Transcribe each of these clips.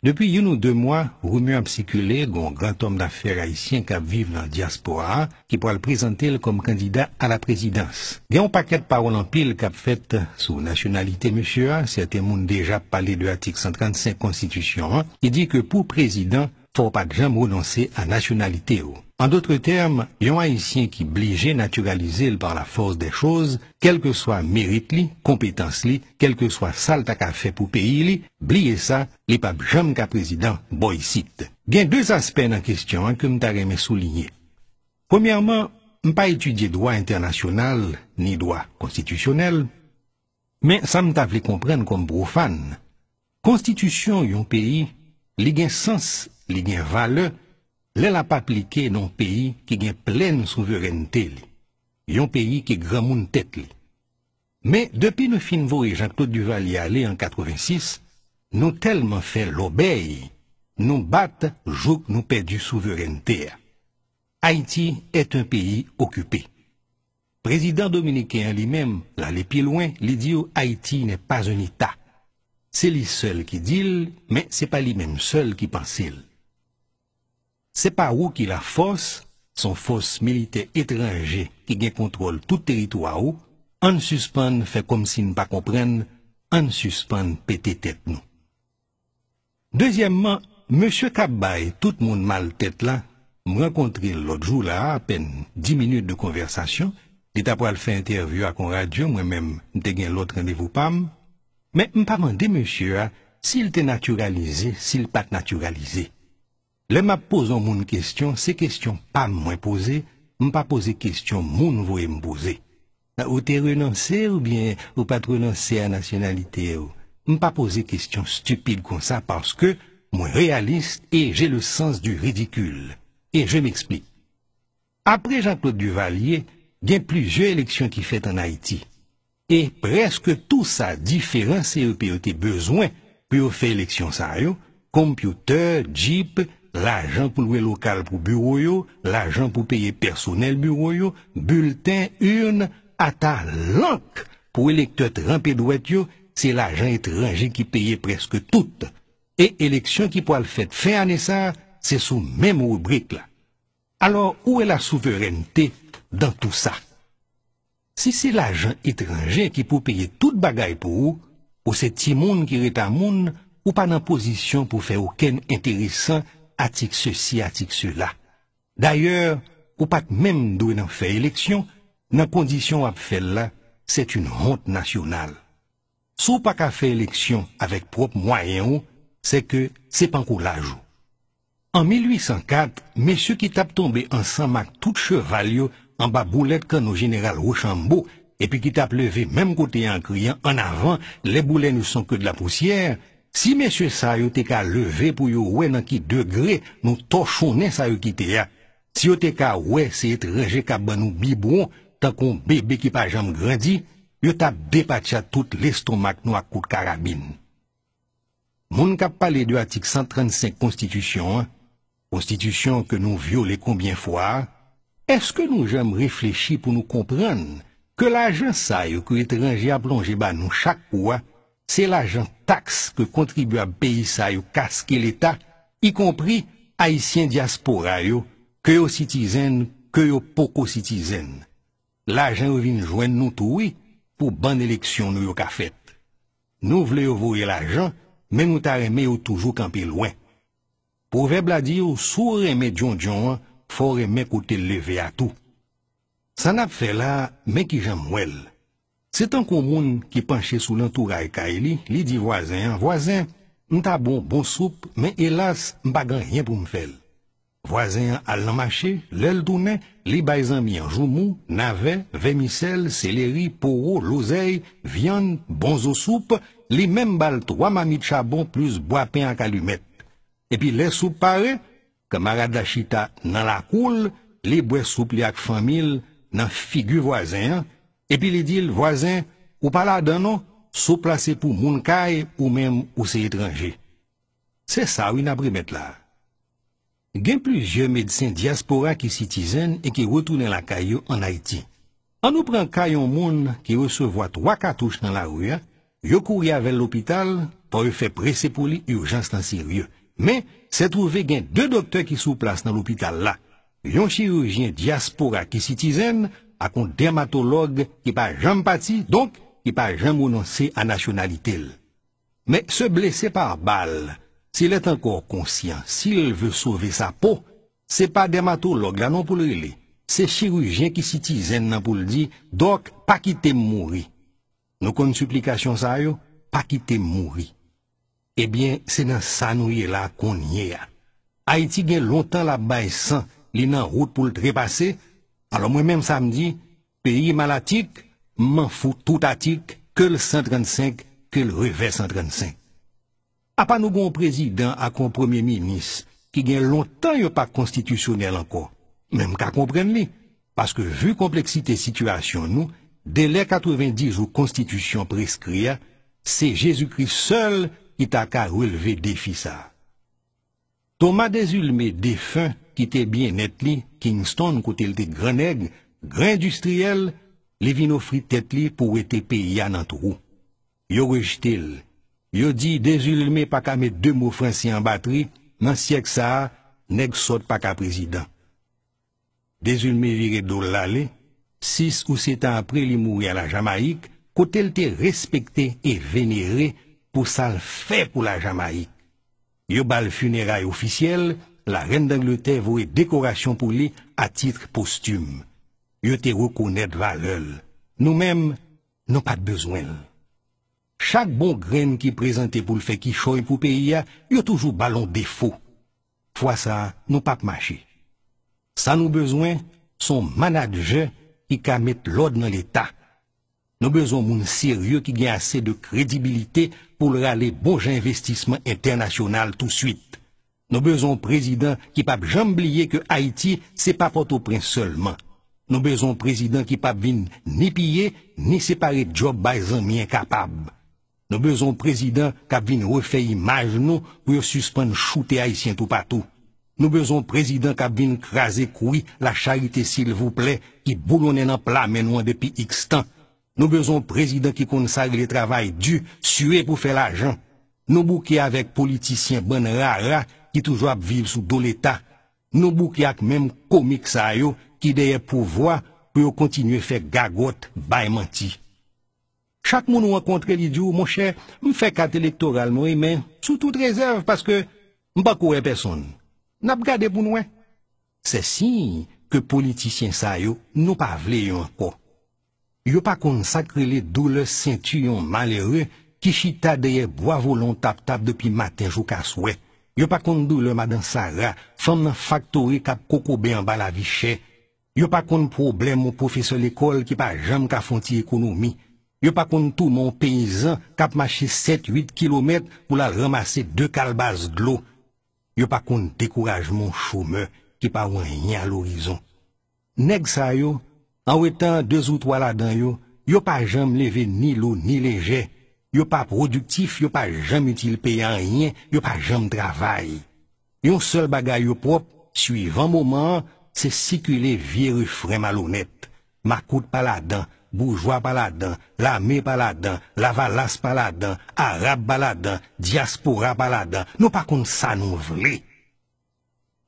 Depi yon ou de mwa, Roumian Psykule, gon gran tom d'affer haisyen, kap vive nan diaspora, ki pou al prezante el kom kandida a la prezidans. Gen ou paket parol an pil kap fèt sou nationalite, mèche, se atè moun deja pale de atik 135 konstitisyon, ki di ke pou prezident, fòr pak jan moun anse a nationalite ou. En d'autres termes, un haïtien qui obligé naturaliser par la force des choses, quel que soit mérite li, compétence li, quel que soit sale qu'a fait pour pays li, ça, les papes jamais qu'à président boycite. Bien deux aspects dans la question hein, que m'ta aimé souligner. Premièrement, pas étudier droit international ni droit constitutionnel, mais ça me fait comprendre comme profane. Constitution yon pays, li gen sens, li gen valeur, n'a n'a pas pays qui pays qui souveraineté, pleine souveraineté Un pays qui Mais depuis moun tet mais depuis le nous e Jean-Claude Duval y aller en 86, tellement fait fait nous nous que nous perdons la souveraineté. Haïti est un pays occupé. Président dominicain lui-même, là, les pieds loin, lui dit Haïti n'est pas un État. C'est lui seul qui dit, mais c'est pas lui-même seul qui pense. Se pa ou ki la fos, son fos milite etranje ki gen kontrol tout teritwa ou, an suspande fe kom si m pa kompren, an suspande pete tet nou. Dezyemman, M. Kabay, tout moun mal tet la, m renkontri l ot jou la apen 10 minute de konversasyon, li tap wale fe intervyu akon radyon mwen menm, m te gen l ot randevou pam, men m pa mande M. a, si l te naturalize, si l pat naturalize. Le m'a posé une question, ces questions pas moins posées, pas poser question moun voye me poser. Ou t'es renoncé ou bien ou pas renoncé à nationalité ou. pas poser question stupide comme ça parce que moi réaliste et j'ai le sens du ridicule. Et je m'explique. Après Jean-Claude Duvalier, il y a plusieurs élections qui fait en Haïti. Et presque tout ça différent c'est besoin pour faire élection ça computer, jeep, L'agent pour louer local pour bureau, l'agent pour payer personnel bureau, bulletin, urne, à ta langue pour électeur trempé de c'est l'agent étranger qui payait presque tout. Et élection qui pourra le faire fin année ça, c'est sous même rubrique là. Alors, où est la souveraineté dans tout ça? Si c'est l'agent étranger qui peut payer toute bagaille pour vous, ou c'est Timoun qui est à moun, ou pas dans position pour faire aucun intéressant atik ceci, attique cela. D'ailleurs, ou pas même d'où n'en fait élection, la condition à faire là, c'est une honte nationale. Sou pas qu'à faire élection avec propre moyen c'est que c'est pas courage. En 1804, messieurs qui tapent tombé ensemble avec tout chevalier en bas boulette quand au général Rochambeau, et puis qui tapent levé même côté en criant en avant, les boulets ne sont que de la poussière, Si mesye sa yo te ka leve pou yo we nan ki degre nou tochounen sa yo kite ya, si yo te ka we se etreje ka ban nou bi bon tan kon bebe ki pa jam gradi, yo ta bepatcha tout l'estomak nou akout karabin. Moun kap pale de Atik 135 konstitisyon, konstitisyon ke nou viole konbyen fwa, eske nou jam reflechi pou nou kompran ke la jansa yo ku etreje a plonje ban nou chak wwa Se la jan taks ke kontribu a beysa yo kask e leta, i kompri a isyen diaspora yo, kre yo sitizen, kre yo poko sitizen. La jan revin jwen nou toui pou ban eleksyon nou yo ka fet. Nou vle yo vore la jan, men nou tareme yo toujou kampi lwen. Pou veble a dir sou reme djon djon, pou reme kote leve a tou. San ap fe la men ki jan mwel. Sè tan kon moun ki panche sou lantoura e ka e li, li di wazenyan, wazen, nta bon, bon soupe, men elas, mpa gan ryen pou m fel. Wazenyan al nan mache, lel toune, li bayzan mi an jomou, na ve, ve misel, seleri, poro, lozei, vyan, bon zo soupe, li men balt wamanit chabon plus boapen ak alumet. E pi lè soupe pare, kamara dashita nan la koul, li bwe soupe li ak famil nan figu wazenyan, epi li dil vwazen ou pala danon souplase pou moun kay ou menm ou se etranje. Se sa ou inabri met la. Gen pluje medsen diaspora ki sitizen e ki wotounen la kay yo an Haiti. An nou pran kay yon moun ki wosevoa 3-4 touche nan la ou ya, yo kouri avèl l'opital pa wè fè prese pou li urjans nan sirye. Men, se trouve gen 2 doktè ki souplase nan l'opital la. Yon chirurjin diaspora ki sitizen... akon dermatolog ki pa jenm pati, donk ki pa jenm ou nan se anasyonalite l. Me, se blese pa bal, si l et ankor konsyen, si l ve souve sa po, se pa dermatolog la nan pou l ele. Se chirujen ki siti zen nan pou l di, donk pa ki te mouri. Nou kon souplikasyon sa yo, pa ki te mouri. Ebyen, eh se nan sanouye la kon ye a. Aiti gen lontan la bay san, li nan route pou l trepase, Alors moi-même, samedi, pays malatique, m'en fout tout atique, que le 135, que le revers 135. A pas nous bon président, à un premier ministre, qui gagne longtemps il pas constitutionnel encore, même qu'à comprendre lui. Parce que vu complexité situation nous, délai 90 aux constitution prescrit, c'est Jésus-Christ seul qui t'a qu'à relever défi ça. Toma De Zulme defen ki te bie net li Kingston kote l te gre neg, gre industriel, li vin ofri tet li pou we te pe ya nan tou. Yo rejte l. Yo di De Zulme pakame de mou fransi an batri, nan siye k sa, neg sot pakaprezidan. De Zulme vire do l ale, sis ou setan apre li mouye la Jamaik, kote l te respekte e venere pou sal fe pou la Jamaik. Yo bal funeray ofisyele, la renne d'Angleterre voue dekorasyon pou li a titre postume. Yo te rekounet valel. Nou menm, nou pat bezwen. Chak bon gren ki prezante pou l'fè ki choy pou peyi ya, yo toujou balon defo. Fwa sa, nou pap mache. San nou bezwen, son manadje y ka met l'od nan l'Etat. Nou bezon moun sirye ki gen ase de kredibilite pou lera le boj investisman internasyonal tout suite. Nou bezon prezident ki pap jambliye ke Haiti se pap otopren solman. Nou bezon prezident ki pap vin ni pye ni separe job bay zan mi enkapab. Nou bezon prezident kap vin refe imaj nou pou yo suspan choute Haitien tout patou. Nou bezon prezident kap vin krasi koui la charite sil voupley ki boulounen anpla menouan depi x tan. Nou bezon prezident ki konsage le travay du, suye pou fe la jan. Nou bouke avek politisyen ban rara, ki toujwa ap vil sou do leta. Nou bouke ak menm komik sa yo, ki deye pou vwa, pou yo kontinye fe gagot baymanti. Chak moun wak kontre li di ou, mou chè, mou fe kat elektoral mou emen, sou tout rezerv, paske mba kou e person. Nap gade pou nou e? Se sin, ke politisyen sa yo, nou pa vle yon kou. Yo pa kon sakre le dou le sentu yon malere, ki chita deye bo avolon tap-tap depi maten jou ka swet. Yo pa kon dou le madan sa ra, son nan faktore kap kokobe an bala vichè. Yo pa kon problem ou profese l'ekol ki pa jam ka fonti ekonomi. Yo pa kon tout mon peyizan kap mache 7-8 km pou la ramase de kalbaz glou. Yo pa kon dekorajmon choume, ki pa wanyan l'orizon. Neg sa yo, An wè tan 2 ou 3 ladan yo, yo pa jam leve ni lou ni leje. Yo pa produktif, yo pa jam utile pey an yin, yo pa jam travay. Yon sol bagay yo prop, suivan mouman, se sikule vie refren malounet. Makout paladan, bourgeois paladan, lame paladan, lavalas paladan, arab paladan, diaspora paladan, nou pa kon sa nou vle.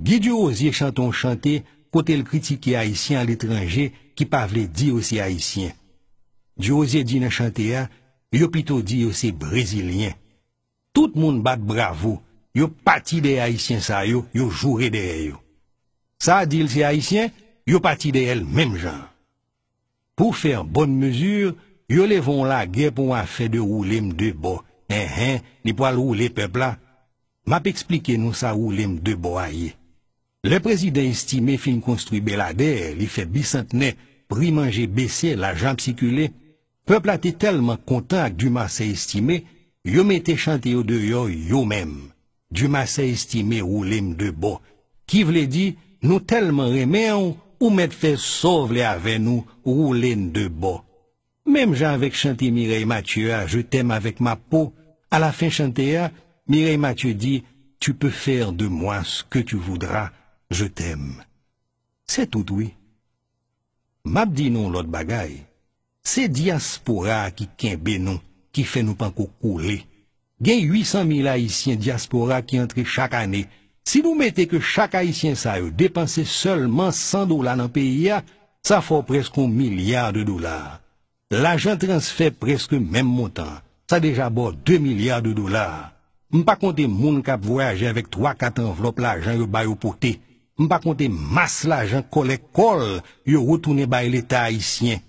Gidyo ozi chanton chante, kote l kritike a isi an l etranje, ki pavle di yo se Haitien. Dyo ose di nan chante ya, yo pito di yo se Brezilien. Tout moun bat bravo, yo pati de Haitien sa yo, yo jure de he yo. Sa di l se Haitien, yo pati de el menm jan. Pou fèr bonn mesur, yo le von la gè pou an fè de ou lèm de bo, en eh, hen, eh, ni po al ou lè pepla. Map explike nou sa ou lèm de bo a ye. Le président estimé fin construit Belader, il fait fait prix manger, baissé, la jambe, peuple a été tellement content du Dumas estimé estimé, yo mettait chanté au dehors, yo même. Dumas estimé estimé ou de beau. Qui voulait dit nous tellement tellement ou mettre fait sauver avec nous, ou de beau. Même j'en avec chanté Mireille Mathieu ah, je t'aime avec ma peau », à la fin chanté ah, Mireille Mathieu dit, tu peux faire de moi ce que tu voudras, Je t'em. Se tout oui. Mab di nou lot bagay. Se diaspora ki ken benon, ki fe nou pan ko koule. Gen 800.000 haisyen diaspora ki entre chak ane. Si nou mette ke chak haisyen sa e depanse solman 100 dola nan peyi ya, sa fo presko milyar de dola. La jan transfer presko menm montan. Sa deja bo 2 milyar de dola. Mpa konte moun kap voyaje avek 3-4 envelop la jan yo bayo potey. Mpa konte mas la jan kole-kol yo wotounen baye leta a isyen.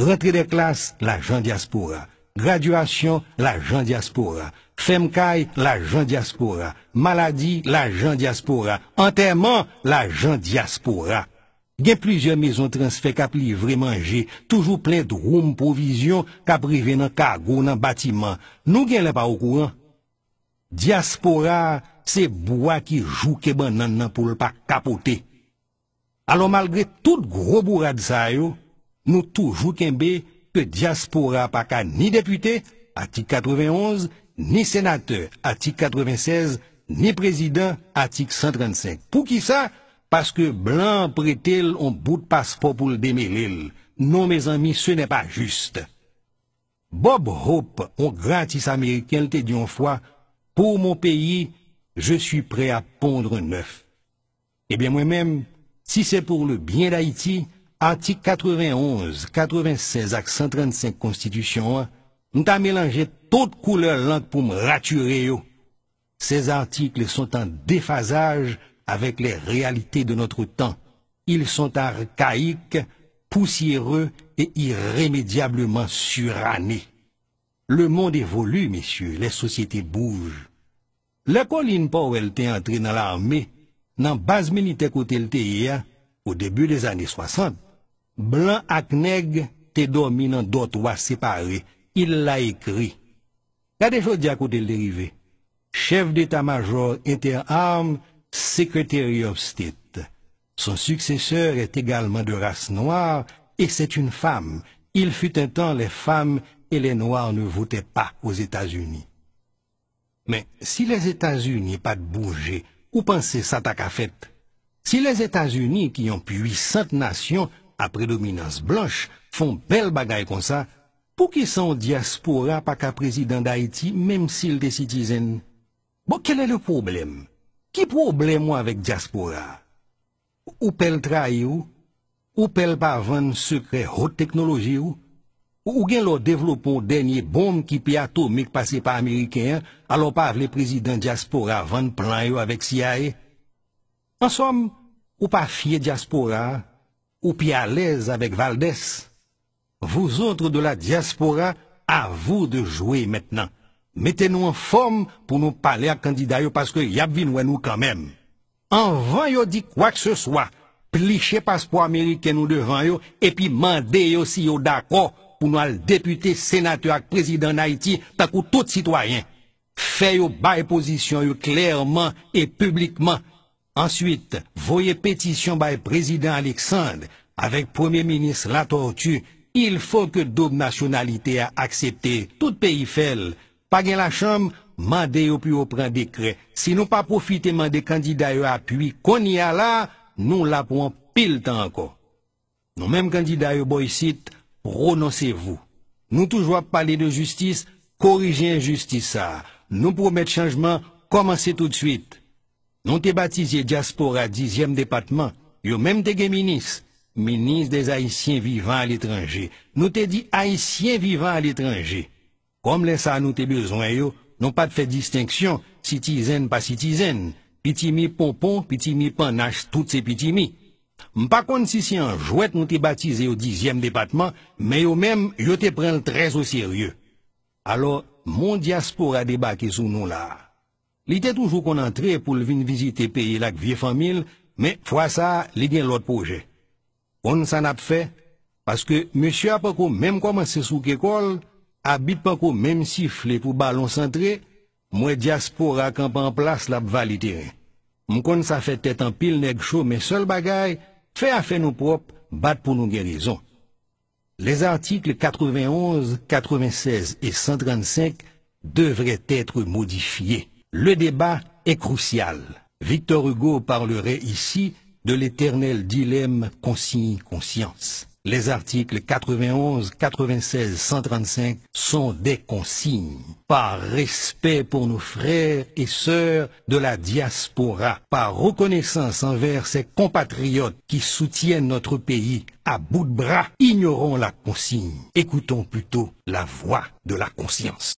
Rentre de klas, la jan diaspora. Graduasyon, la jan diaspora. Femkaj, la jan diaspora. Maladi, la jan diaspora. Enterman, la jan diaspora. Gen plizye mezon transfek ap livre manje. Toujou ple d'roum provizyon kaprive nan kago nan batiman. Nou gen le pa woukouan. Diaspora... Se bwa ki jou ke ban nan nan pou l pa kapote. Alon malgre tout grobou Radzayou, nou tou jou kembe ke diaspora pa ka ni depute, atik 91, ni senate, atik 96, ni prezident, atik 135. Pou ki sa? Paske blan prete l, on bout paspo pou l demele l. Non, me zanmi, se ne pa juste. Bob Hope, on gratis Amerikelte dyon fwa, pou moun peyi, je suis prêt à pondre neuf. Eh bien moi-même, si c'est pour le bien d'Haïti, article 91, 96 à 135 constitution, nous hein, avons mélangé toutes couleurs lentes pour me raturer. Ces articles sont en déphasage avec les réalités de notre temps. Ils sont archaïques, poussiéreux et irrémédiablement surannés. Le monde évolue, messieurs, les sociétés bougent. Le kolin pou el te antri nan la arme, nan baz menite koute el te yia, ou debu de zanis 60, Blan Akneg te domine an dot wa separe, il la ekri. Kade jodja koute el derive? Chef de ta major ente an arm, sekretary of state. Son sukcesor et egalman de ras noyar, et set un fam. Il fut entan le fam, et le noyar ne votè pa ouz Etats-Unis. Men, si les Etats-Unis pat bouge, ou pan se sa tak a fèt? Si les Etats-Unis, ki yon pi 800 nasyon, a predominans blanche, fon pel bagay kon sa, pou ki son Diaspora pa ka prezident d'Haïti, menm sil de citizen? Bo, kele le problem? Ki problem wavèk Diaspora? Ou pel trai ou? Ou pel pa van sekre hot teknoloji ou? Ou gen lò devlopon denye bom ki pi atomik pase pa Ameriken, alò pa vle prezident diaspora van plan yo avèk si aè. An som, ou pa fie diaspora, ou pi alèz avèk Valdez. Vouzoutre de la diaspora, avou de jouè mètnen. Mètè nou an fòm pou nou pale ak kandida yo paske yap vinwen nou kamèm. An van yo di kwa k se swa, plichè paspo Ameriken nou devan yo, epi mandè yo si yo dakò. pou nou al depute, senate ak prezident naiti, tak ou tout sitwayen. Fè yo baye pozisyon yo klèrman e publikman. Ansywit, voye petisyon baye prezident Aleksand, avèk premier-ministre la tortue, il fò ke dob nationalite a aksepte. Tout peyi fèl, pa gen la chanm, mande yo pou yo pren dekre. Si nou pa profite mande kandida yo apuy, kon ya la, nou la pou an pil tan ko. Nou menm kandida yo boy sit, renoncez-vous. Nous toujours parler de justice, corriger injustice ça. Nous promettre changement, commencez tout de suite. Nous te baptisé diaspora 10e département, yo même des ministre, ministre des haïtiens vivants à l'étranger. Nous te dit haïtiens vivants à l'étranger. Comme les ça nous t'es besoin yo, non pas de faire distinction, citizen pas citizen, pitimi pompon, pitimi panache, toutes ces pitimi. M pa kon si si an jwet nou te batize yo dizyem depatman, me yo mem yo te pren l trez o sirye. Alo, moun diaspora de ba ke sou nou la. Li te toujou kon antre pou l vini vizite peyi lak vie famil, me fwa sa li gen l ot proje. Kon san ap fe, paske mè sya pa ko mèm komanse sou ke kol, abit pa ko mèm sifle pou balon santre, mwen diaspora kan pa an plas la pva li tere. M kon sa fe tetan pil neg chou mè sol bagay, à fait nos propres, battre pour nos guérison. Les articles 91, 96 et 135 devraient être modifiés. Le débat est crucial. Victor Hugo parlerait ici de l'éternel dilemme consigne-conscience. Les articles 91, 96, 135 sont des consignes. Par respect pour nos frères et sœurs de la diaspora, par reconnaissance envers ces compatriotes qui soutiennent notre pays à bout de bras, ignorons la consigne. Écoutons plutôt la voix de la conscience.